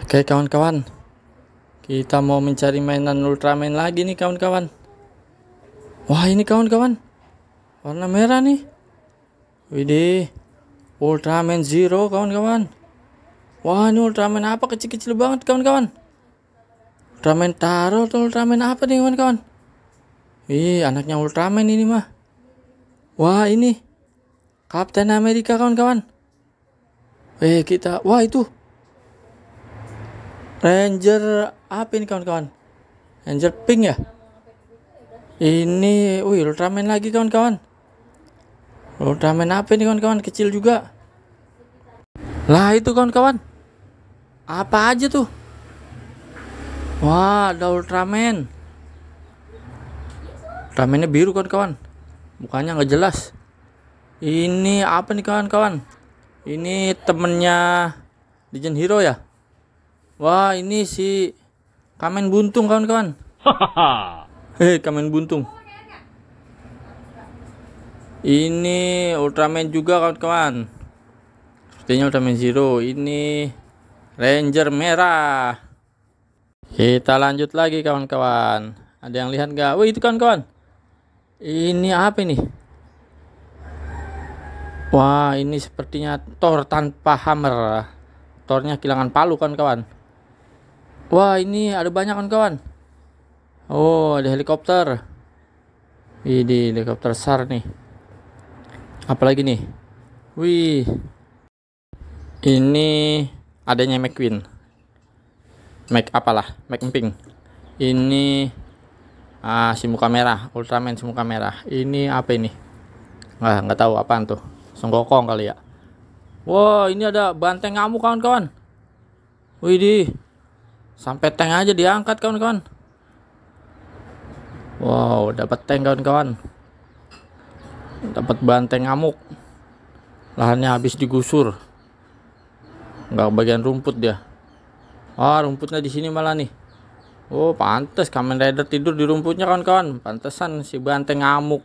Oke kawan-kawan Kita mau mencari mainan Ultraman lagi nih kawan-kawan Wah ini kawan-kawan Warna merah nih Widih Ultraman Zero kawan-kawan Wah ini Ultraman apa kecil-kecil banget kawan-kawan Ultraman Taro atau Ultraman apa nih kawan-kawan Wih anaknya Ultraman ini mah Wah ini Kapten Amerika kawan-kawan Eh kita Wah itu Ranger apa ini kawan-kawan? Ranger pink ya? Ini, wih Ultraman lagi kawan-kawan. Ultraman apa ini kawan-kawan? Kecil juga. Lah itu kawan-kawan. Apa aja tuh? Wah, ada Ultraman. Ultramannya biru kawan-kawan. Mukanya nggak jelas. Ini apa nih kawan-kawan? Ini temennya Legend Hero ya? Wah ini si Kamen Buntung kawan-kawan. Hei eh, Kamen Buntung. Ini Ultraman juga kawan-kawan. Sepertinya Ultraman Zero. Ini Ranger Merah. Kita lanjut lagi kawan-kawan. Ada yang lihat nggak? Wih itu kawan-kawan. Ini apa ini? Wah ini sepertinya Thor tanpa hammer. Thornya kehilangan palu kawan-kawan. Wah ini ada banyak kan kawan Oh ada helikopter Ini helikopter SAR nih Apalagi nih Wih Ini adanya McQueen Mac apalah Mac mping. Ini ah, Si muka merah Ultraman si muka merah Ini apa ini Wah nggak tahu apaan tuh Songkokong kali ya Wah ini ada banteng ngamuk kawan-kawan di Sampai tank aja diangkat kawan-kawan. Wow, dapat tank kawan-kawan. Dapat banteng amuk. Lahannya habis digusur. Nggak bagian rumput dia. Ah, oh, rumputnya di sini malah nih. Oh, pantas, Kamen Rider tidur di rumputnya kawan-kawan. Pantesan si banteng ngamuk.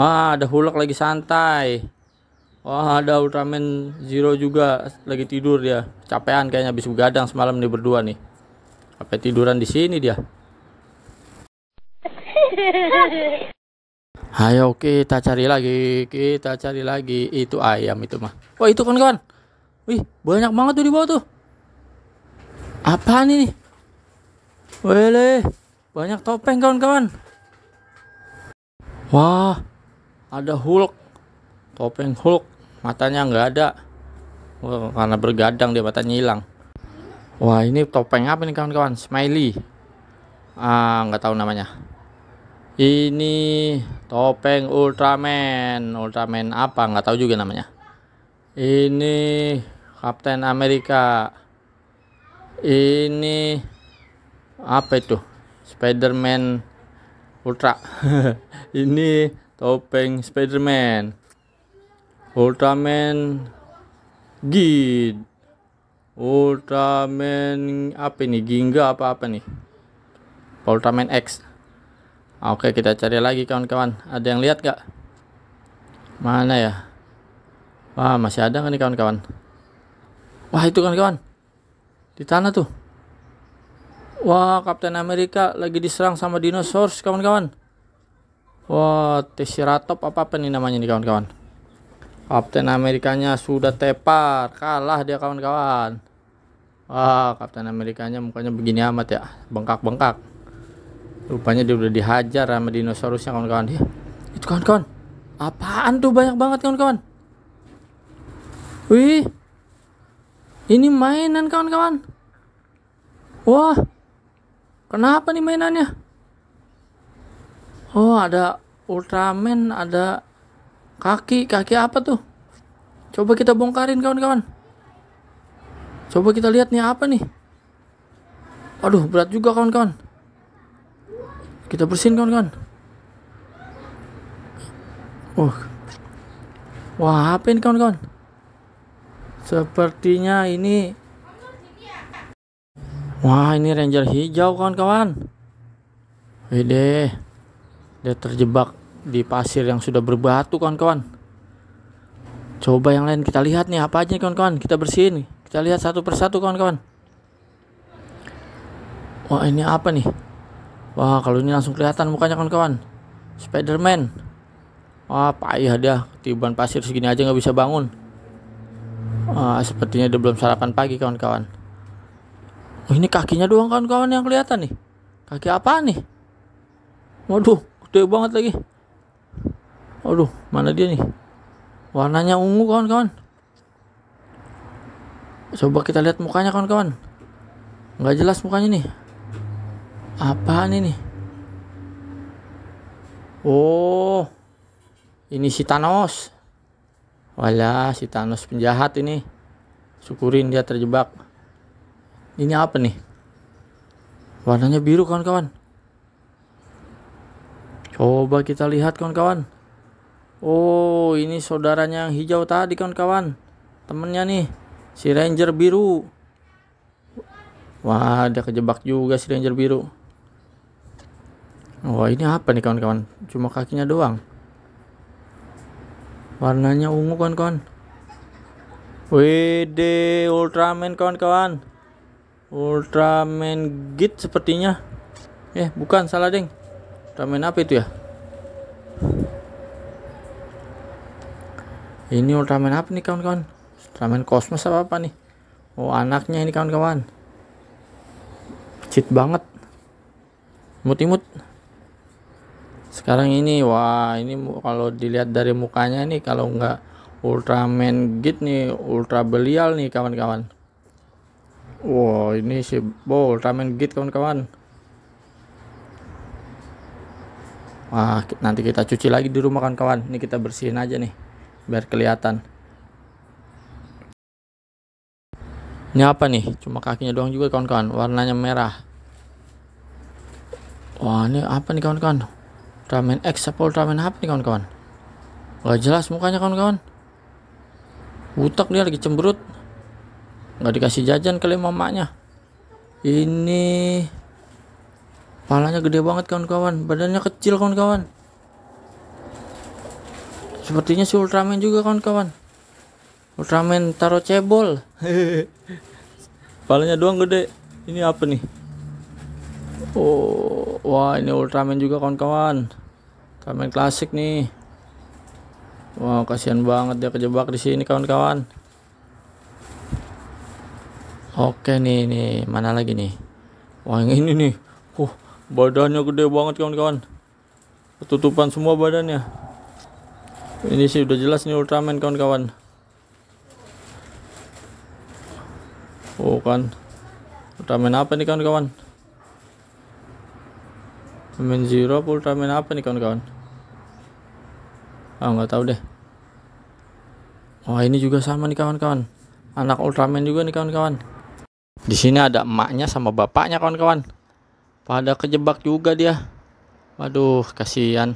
Ah, ada hulak lagi santai. Wah ada Ultraman Zero juga lagi tidur dia. Capean kayaknya habis begadang semalam nih berdua nih. Apa tiduran di sini dia? Ayo kita cari lagi, kita cari lagi. Itu ayam itu mah. Wah itu kan kan, Wih banyak banget tuh di bawah tuh. Apa ini? Wele, banyak topeng kawan-kawan. Wah, ada Hulk topeng Hulk matanya nggak ada Wah, karena bergadang dia matanya hilang wah ini topeng apa nih kawan-kawan smiley ah nggak tahu namanya ini topeng Ultraman Ultraman apa nggak tahu juga namanya ini Captain America. ini apa itu Spiderman Ultra ini topeng Spiderman Ultraman Gid Ultraman apa ini Gingga apa apa nih Ultraman X Oke kita cari lagi kawan-kawan ada yang lihat gak mana ya Wah masih ada kan nih kawan-kawan Wah itu kawan-kawan di tanah tuh Wah Kapten Amerika lagi diserang sama dinosaurus kawan-kawan Wah Tesseratop apa apa nih namanya nih kawan-kawan Kapten Amerikanya sudah tepar, kalah dia kawan-kawan. Wah, Kapten Amerikanya mukanya begini amat ya, bengkak-bengkak. Rupanya dia udah dihajar sama dinosaurusnya kawan-kawan dia. Itu kawan-kawan, apaan tuh banyak banget kawan-kawan? Wih, ini mainan kawan-kawan. Wah, kenapa nih mainannya? Oh, ada Ultraman, ada kaki kaki apa tuh Coba kita bongkarin kawan-kawan. Coba kita lihat nih apa nih. Aduh, berat juga kawan-kawan. Kita bersihin kawan-kawan. Oh. Wah, apa ini kawan-kawan? Sepertinya ini Wah, ini ranger hijau kawan-kawan. Wih deh. Dia terjebak di pasir yang sudah berbatu kawan-kawan. Coba yang lain kita lihat nih apa aja kawan-kawan. Kita bersihin. Kita lihat satu persatu kawan-kawan. Wah ini apa nih? Wah kalau ini langsung kelihatan mukanya kawan-kawan. Spiderman. Wah payah dah. Tiban pasir segini aja nggak bisa bangun. Wah, sepertinya dia belum sarapan pagi kawan-kawan. Oh, ini kakinya doang kawan-kawan yang kelihatan nih. Kaki apa nih? Waduh, gede banget lagi. Waduh, mana dia nih? warnanya ungu kawan-kawan coba kita lihat mukanya kawan-kawan nggak jelas mukanya nih apaan ini oh ini si Thanos walah si Thanos penjahat ini syukurin dia terjebak ini apa nih warnanya biru kawan-kawan coba kita lihat kawan-kawan Oh, ini saudaranya yang hijau tadi kawan-kawan. Temennya nih, si Ranger biru. Wah, ada kejebak juga si Ranger biru. Wah, ini apa nih kawan-kawan? Cuma kakinya doang. Warnanya ungu kawan-kawan. WD Ultraman kawan-kawan. Ultraman Git sepertinya. Eh, bukan salah, Deng. Ultraman apa itu ya? ini Ultraman apa nih kawan-kawan Ultraman Cosmos apa apa nih oh anaknya ini kawan-kawan cheat banget imut-imut sekarang ini wah ini kalau dilihat dari mukanya nih kalau nggak Ultraman Git nih Ultra Belial nih kawan-kawan wow ini si Bo Ultraman Git kawan-kawan wah nanti kita cuci lagi di rumah kawan-kawan ini kita bersihin aja nih biar kelihatan ini apa nih cuma kakinya doang juga kawan-kawan warnanya merah wah ini apa nih kawan-kawan ramen X apa Ultraman apa nih kawan-kawan Gak jelas mukanya kawan-kawan Butak dia lagi cemberut Gak dikasih jajan kali mamanya Ini Palanya gede banget kawan-kawan Badannya kecil kawan-kawan Sepertinya si Ultraman juga kawan-kawan. Ultraman taruh cebol. Palanya doang gede. Ini apa nih? Oh, wah ini Ultraman juga kawan-kawan. Kamen klasik nih. Wah, kasihan banget dia kejebak di sini kawan-kawan. Oke nih nih, mana lagi nih? Wah, yang ini nih. Uh, badannya gede banget kawan-kawan. Ketutupan semua badannya. Ini sih udah jelas nih Ultraman kawan-kawan. Oh kan. Ultraman apa nih kawan-kawan? Ultraman Zero Ultraman apa nih kawan-kawan? Ah nggak tahu deh. Wah oh, ini juga sama nih kawan-kawan. Anak Ultraman juga nih kawan-kawan. Di sini ada emaknya sama bapaknya kawan-kawan. Pada kejebak juga dia. Waduh, kasihan.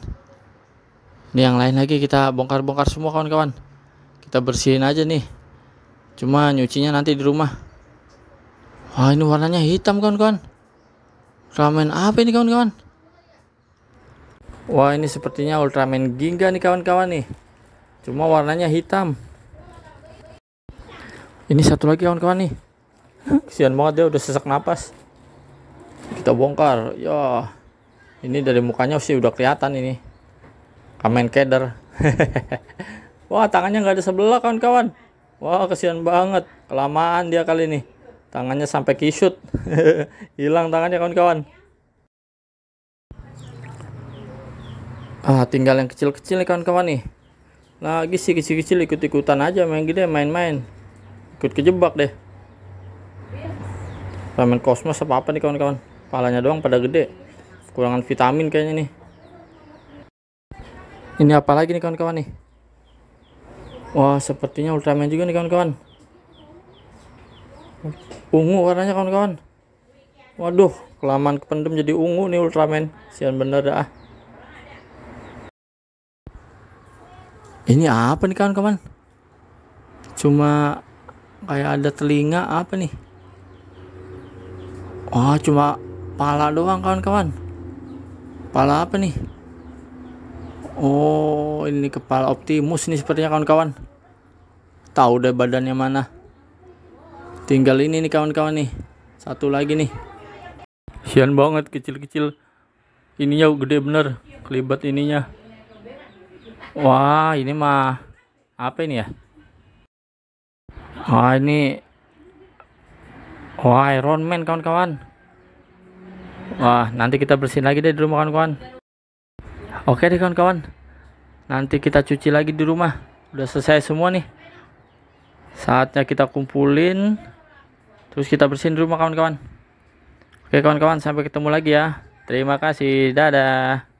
Ini yang lain lagi kita bongkar-bongkar semua kawan-kawan. Kita bersihin aja nih. Cuma nyucinya nanti di rumah. Wah ini warnanya hitam kawan-kawan. Ramen apa ini kawan-kawan? Wah ini sepertinya Ultraman Ginga nih kawan-kawan nih Cuma warnanya hitam Ini satu lagi kawan-kawan nih Kesian banget dia udah sesak napas Kita bongkar Ya Ini dari mukanya sih udah kelihatan ini Amin keder. Wah, tangannya nggak ada sebelah kawan-kawan. Wah, kesian banget. Kelamaan dia kali ini. Tangannya sampai kisut. Hilang tangannya kawan-kawan. Ah, tinggal yang kecil-kecil nih kawan-kawan nih. Lagi sih kecil-kecil ikut-ikutan aja main gede main-main. Ikut kejebak deh. Ramen kosmos apa apa nih kawan-kawan. Palanya doang pada gede. Kurangan vitamin kayaknya nih ini apa lagi nih kawan-kawan nih wah sepertinya ultraman juga nih kawan-kawan ungu warnanya kawan-kawan waduh kelamaan kependem jadi ungu nih ultraman sian bener dah ah. ini apa nih kawan-kawan cuma kayak ada telinga apa nih wah cuma pala doang kawan-kawan pala apa nih Oh, ini kepala Optimus ini sepertinya kawan-kawan. Tahu deh badannya mana. Tinggal ini nih kawan-kawan nih. Satu lagi nih. Sian banget kecil-kecil. Ininya gede bener, kelibat ininya. Wah, ini mah apa ini ya? Wah, ini Wah, Iron Man kawan-kawan. Wah, nanti kita bersihin lagi deh di rumah kawan-kawan. Oke deh kawan-kawan. Nanti kita cuci lagi di rumah. Udah selesai semua nih. Saatnya kita kumpulin terus kita bersihin rumah kawan-kawan. Oke kawan-kawan, sampai ketemu lagi ya. Terima kasih. Dadah.